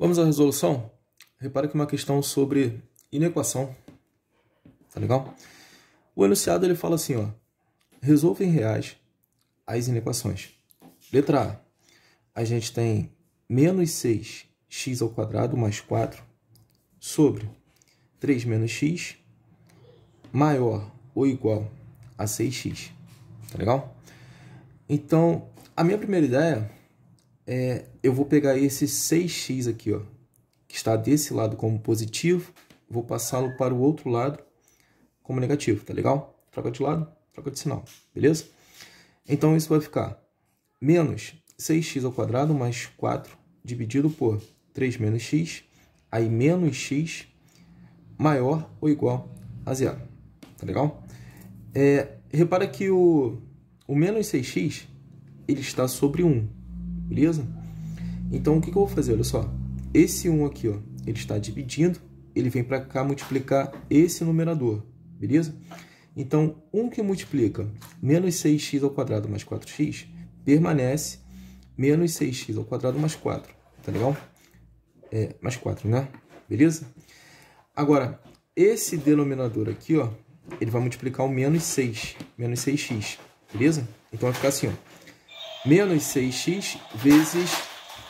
Vamos à resolução? Repara que é uma questão sobre inequação. Tá legal? O enunciado ele fala assim, ó. Resolva em reais as inequações. Letra A. A gente tem menos 6x ao quadrado mais 4 sobre 3 menos x maior ou igual a 6x. Tá legal? Então, a minha primeira ideia é, eu vou pegar esse 6x aqui, ó, que está desse lado como positivo, vou passá-lo para o outro lado como negativo, tá legal? Troca de lado, troca de sinal, beleza? Então, isso vai ficar menos 6x ao quadrado mais 4 dividido por 3 menos x, aí menos x maior ou igual a zero, tá legal? É, repara que o, o menos 6x ele está sobre 1, beleza? Então, o que, que eu vou fazer? Olha só, esse 1 aqui, ó, ele está dividindo, ele vem para cá multiplicar esse numerador, beleza? Então, 1 que multiplica menos 6x ao quadrado mais 4x permanece menos 6x ao quadrado mais 4, tá legal? É, mais 4, né? Beleza? Agora, esse denominador aqui, ó, ele vai multiplicar o menos 6, menos 6x, beleza? Então vai ficar assim, ó, menos 6x vezes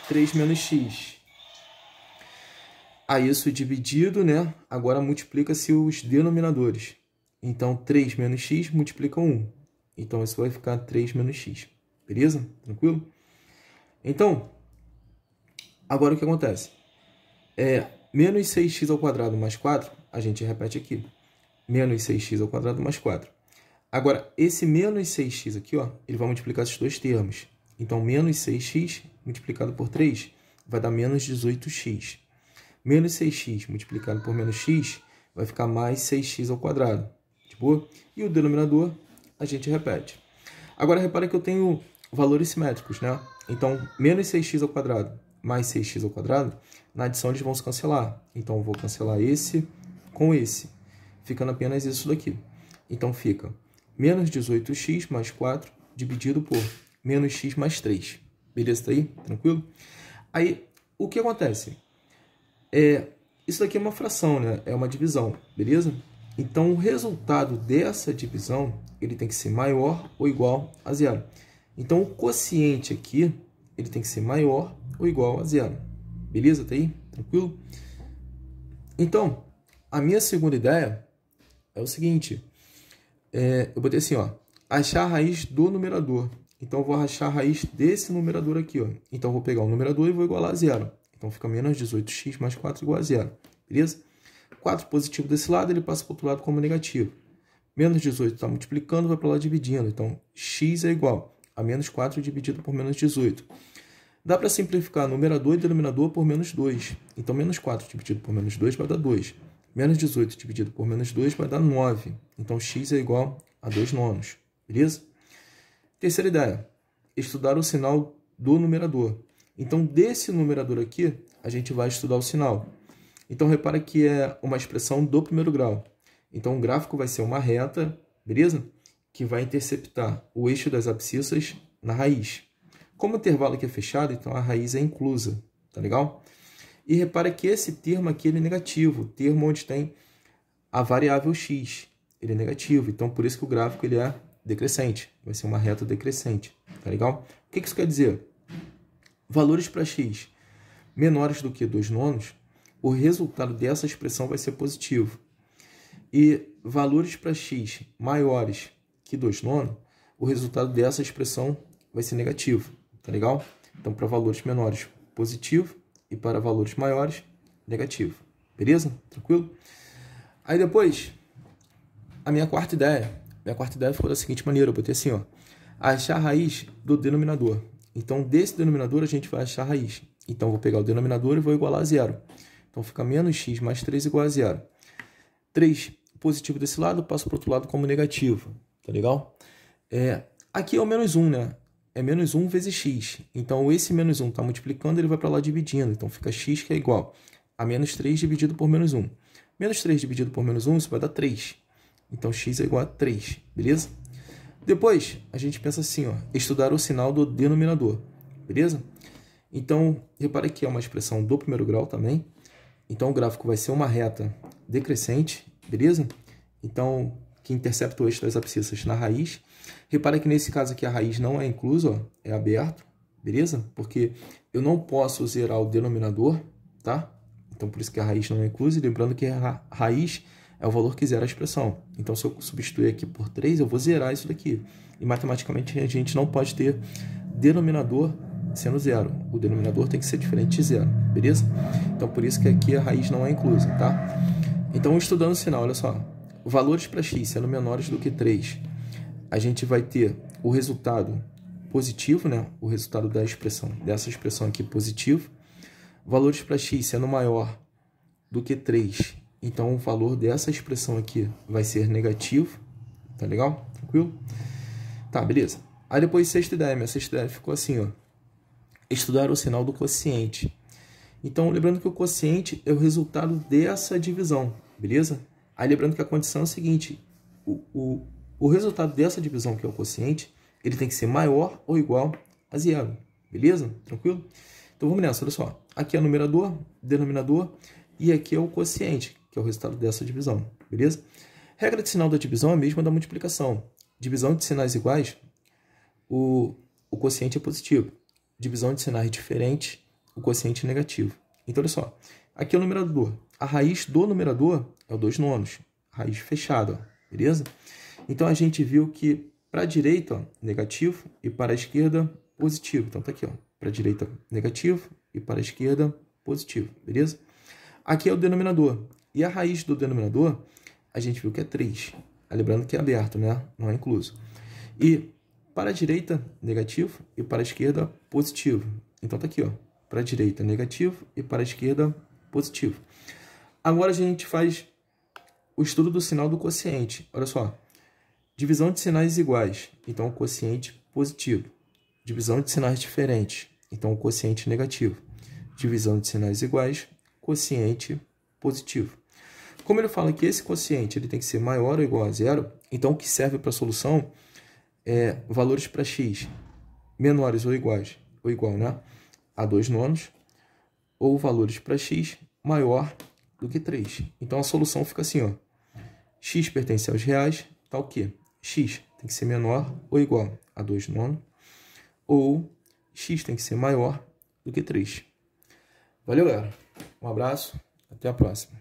3 menos x. Aí isso dividido, né? Agora multiplica-se os denominadores. Então, 3 menos x multiplica 1. Então, isso vai ficar 3 menos x. Beleza? Tranquilo? Então, agora o que acontece? É, menos 6x ao quadrado mais 4, a gente repete aqui. Menos 6x ao quadrado mais 4. Agora, esse menos 6x aqui, ó, ele vai multiplicar esses dois termos. Então, menos 6x multiplicado por 3 vai dar menos 18x. Menos 6x multiplicado por menos x vai ficar mais 6x ao quadrado. De boa? E o denominador a gente repete. Agora, repara que eu tenho valores simétricos, né? Então, menos 6x ao quadrado mais 6x ao quadrado, na adição eles vão se cancelar. Então, eu vou cancelar esse com esse, ficando apenas isso daqui. Então, fica menos 18x mais 4 dividido por menos x mais 3. Beleza? Tá aí? Tranquilo? Aí, o que acontece? É, isso daqui é uma fração, né? É uma divisão, beleza? Então, o resultado dessa divisão ele tem que ser maior ou igual a zero. Então, o quociente aqui ele tem que ser maior ou igual a zero. Beleza? Tá aí? Tranquilo? Então, a minha segunda ideia é o seguinte é, eu botei assim, ó, achar a raiz do numerador. Então, eu vou achar a raiz desse numerador aqui, ó. Então, eu vou pegar o numerador e vou igualar a zero. Então, fica menos 18x mais 4 igual a zero, beleza? 4 positivo desse lado, ele passa para o outro lado como negativo. Menos 18 está multiplicando, vai para lá dividindo. Então, x é igual a menos 4 dividido por menos 18. Dá para simplificar numerador e denominador por menos 2. Então, menos 4 dividido por menos 2 vai dar 2. Menos 18 dividido por menos 2 vai dar 9. Então, x é igual a 2 nonos. Beleza? Terceira ideia. Estudar o sinal do numerador. Então, desse numerador aqui, a gente vai estudar o sinal. Então, repara que é uma expressão do primeiro grau. Então, o gráfico vai ser uma reta, beleza? Que vai interceptar o eixo das abscissas na raiz. Como o intervalo aqui é fechado, então a raiz é inclusa, tá legal? E repara que esse termo aqui ele é negativo, o termo onde tem a variável x, ele é negativo. Então, por isso que o gráfico ele é decrescente, vai ser uma reta decrescente, tá legal? O que isso quer dizer? Valores para x menores do que 2 nonos, o resultado dessa expressão vai ser positivo. E valores para x maiores que 2 nonos, o resultado dessa expressão vai ser negativo, tá legal? Então, para valores menores, positivo, e para valores maiores, negativo. Beleza? Tranquilo? Aí depois, a minha quarta ideia. Minha quarta ideia ficou da seguinte maneira: eu botei assim, ó. Achar a raiz do denominador. Então, desse denominador, a gente vai achar a raiz. Então, vou pegar o denominador e vou igualar a zero. Então, fica menos x mais 3 igual a zero. 3, positivo desse lado, passo para o outro lado como negativo. Tá legal? É, aqui é o menos 1, né? é menos 1 vezes x. Então, esse menos 1 está multiplicando, ele vai para lá dividindo. Então, fica x que é igual a menos 3 dividido por menos 1. Menos 3 dividido por menos 1, isso vai dar 3. Então, x é igual a 3, beleza? Depois, a gente pensa assim, ó, estudar o sinal do denominador, beleza? Então, repara que é uma expressão do primeiro grau também. Então, o gráfico vai ser uma reta decrescente, beleza? Então, que intercepta eixo das abscissas na raiz. Repara que nesse caso aqui a raiz não é inclusa, é aberto, beleza? Porque eu não posso zerar o denominador, tá? Então, por isso que a raiz não é inclusa. E lembrando que a raiz é o valor que zera a expressão. Então, se eu substituir aqui por 3, eu vou zerar isso daqui. E matematicamente a gente não pode ter denominador sendo zero. O denominador tem que ser diferente de zero, beleza? Então, por isso que aqui a raiz não é inclusa, tá? Então, estudando o sinal, olha só valores para x sendo menores do que 3, a gente vai ter o resultado positivo, né? o resultado da expressão, dessa expressão aqui positivo. Valores para x sendo maior do que 3, então o valor dessa expressão aqui vai ser negativo, tá legal? Tranquilo? Tá, beleza. Aí depois sexta ideia, minha sexta ideia ficou assim, ó. Estudar o sinal do quociente. Então, lembrando que o quociente é o resultado dessa divisão, beleza? Aí lembrando que a condição é a seguinte: o, o, o resultado dessa divisão, que é o quociente, ele tem que ser maior ou igual a zero. Beleza? Tranquilo? Então vamos nessa, olha só. Aqui é o numerador, denominador, e aqui é o quociente, que é o resultado dessa divisão. Beleza? Regra de sinal da divisão é a mesma da multiplicação. Divisão de sinais iguais, o, o quociente é positivo. Divisão de sinais diferentes, o quociente é negativo. Então, olha só. Aqui é o numerador, a raiz do numerador é o 2 nonos, raiz fechada, beleza? Então a gente viu que para a direita, ó, negativo, e para a esquerda, positivo. Então tá aqui, ó, para a direita, negativo, e para a esquerda, positivo, beleza? Aqui é o denominador. E a raiz do denominador, a gente viu que é 3. Ah, lembrando que é aberto, né? Não é incluso. E para a direita, negativo, e para a esquerda, positivo. Então tá aqui, ó, para a direita, negativo, e para a esquerda, positivo. Agora a gente faz o estudo do sinal do quociente. Olha só. Divisão de sinais iguais, então o quociente positivo. Divisão de sinais diferentes, então o quociente negativo. Divisão de sinais iguais, quociente positivo. Como ele fala que esse quociente ele tem que ser maior ou igual a zero, então o que serve para a solução é valores para x menores ou iguais ou igual né, a 2 nonos, ou valores para x maior do que 3. Então a solução fica assim, ó. x pertence aos reais, tal tá que x tem que ser menor ou igual a 2 nono, ou x tem que ser maior do que 3. Valeu, galera. Um abraço, até a próxima.